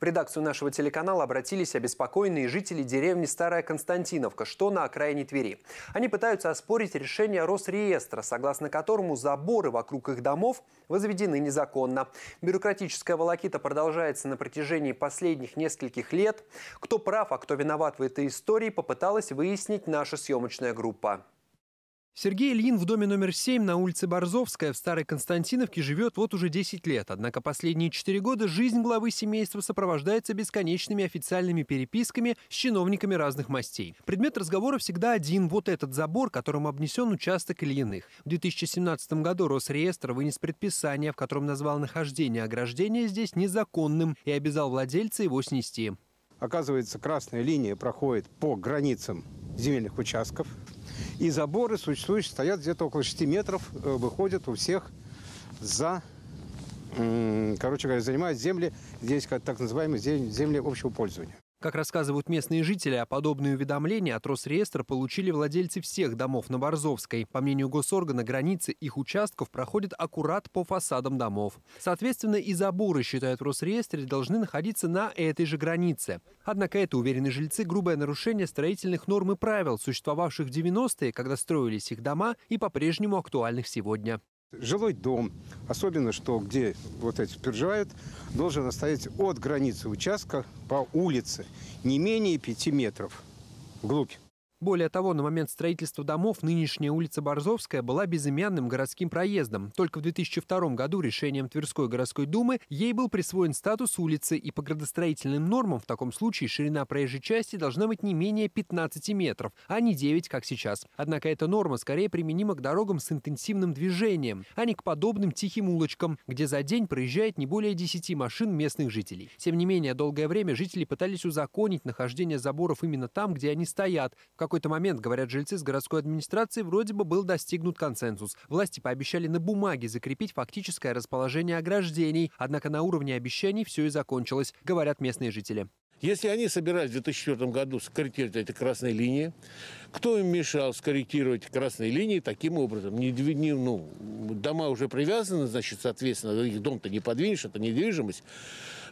В редакцию нашего телеканала обратились обеспокоенные жители деревни Старая Константиновка, что на окраине Твери. Они пытаются оспорить решение Росреестра, согласно которому заборы вокруг их домов возведены незаконно. Бюрократическая волокита продолжается на протяжении последних нескольких лет. Кто прав, а кто виноват в этой истории, попыталась выяснить наша съемочная группа. Сергей Ильин в доме номер 7 на улице Борзовская в Старой Константиновке живет вот уже 10 лет. Однако последние 4 года жизнь главы семейства сопровождается бесконечными официальными переписками с чиновниками разных мастей. Предмет разговора всегда один – вот этот забор, которым обнесен участок Ильиных. В 2017 году Росреестр вынес предписание, в котором назвал нахождение ограждения здесь незаконным и обязал владельца его снести. Оказывается, красная линия проходит по границам земельных участков – и заборы существующие стоят где-то около 6 метров, э, выходят у всех за, короче говоря, занимают земли, здесь так называемые земли общего пользования. Как рассказывают местные жители, подобные уведомления от Росреестра получили владельцы всех домов на Борзовской. По мнению госоргана, границы их участков проходят аккурат по фасадам домов. Соответственно, и заборы, считают в Росреестре, должны находиться на этой же границе. Однако это, уверены жильцы, грубое нарушение строительных норм и правил, существовавших в 90-е, когда строились их дома, и по-прежнему актуальных сегодня. Жилой дом, особенно что где вот эти пержают, должен оставить от границы участка по улице не менее 5 метров вглубь. Более того, на момент строительства домов нынешняя улица Борзовская была безымянным городским проездом. Только в 2002 году решением Тверской городской думы ей был присвоен статус улицы, и по градостроительным нормам в таком случае ширина проезжей части должна быть не менее 15 метров, а не 9, как сейчас. Однако эта норма скорее применима к дорогам с интенсивным движением, а не к подобным тихим улочкам, где за день проезжает не более 10 машин местных жителей. Тем не менее, долгое время жители пытались узаконить нахождение заборов именно там, где они стоят, какой-то момент, говорят жильцы с городской администрации, вроде бы был достигнут консенсус. Власти пообещали на бумаге закрепить фактическое расположение ограждений, однако на уровне обещаний все и закончилось, говорят местные жители. Если они собирались в 2004 году скорректировать эти красные линии, кто им мешал скорректировать красные линии таким образом? Не, не, ну, дома уже привязаны, значит, соответственно, их дом-то не подвинешь, это недвижимость.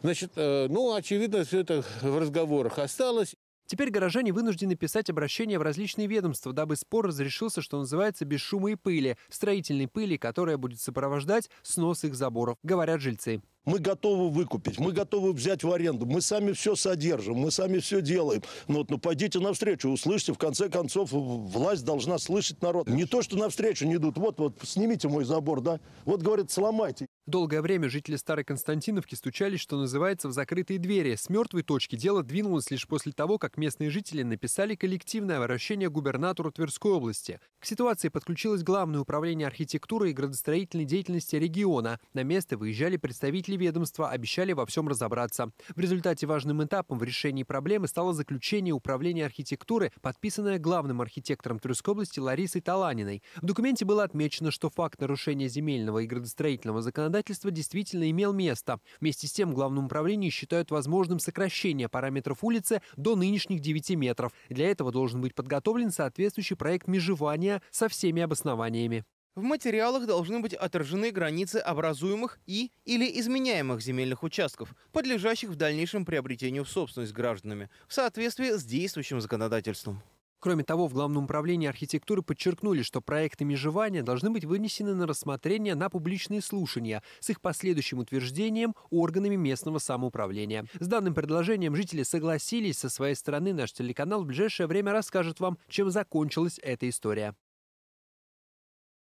Значит, э, ну, очевидно, все это в разговорах осталось. Теперь горожане вынуждены писать обращения в различные ведомства, дабы спор разрешился, что называется, без шума и пыли, строительной пыли, которая будет сопровождать снос их заборов, говорят жильцы. Мы готовы выкупить, мы готовы взять в аренду, мы сами все содержим, мы сами все делаем. Ну, вот, ну пойдите навстречу, услышьте, в конце концов, власть должна слышать народ. Не то, что навстречу не идут, вот, вот, снимите мой забор, да, вот, говорят, сломайте. Долгое время жители Старой Константиновки стучались, что называется, в закрытые двери. С мертвой точки дело двинулось лишь после того, как местные жители написали коллективное обращение губернатору Тверской области. К ситуации подключилось Главное управление архитектуры и градостроительной деятельности региона. На место выезжали представители ведомства, обещали во всем разобраться. В результате важным этапом в решении проблемы стало заключение управления архитектуры, подписанное главным архитектором Тверской области Ларисой Таланиной. В документе было отмечено, что факт нарушения земельного и градостроительного законодательства действительно имел место. Вместе с тем, в Главном считают возможным сокращение параметров улицы до нынешних 9 метров. Для этого должен быть подготовлен соответствующий проект межевания меня со всеми обоснованиями. В материалах должны быть отражены границы образуемых и или изменяемых земельных участков, подлежащих в дальнейшем приобретению в собственность гражданами, в соответствии с действующим законодательством. Кроме того, в Главном управлении архитектуры подчеркнули, что проекты межевания должны быть вынесены на рассмотрение на публичные слушания с их последующим утверждением органами местного самоуправления. С данным предложением жители согласились. Со своей стороны наш телеканал в ближайшее время расскажет вам, чем закончилась эта история.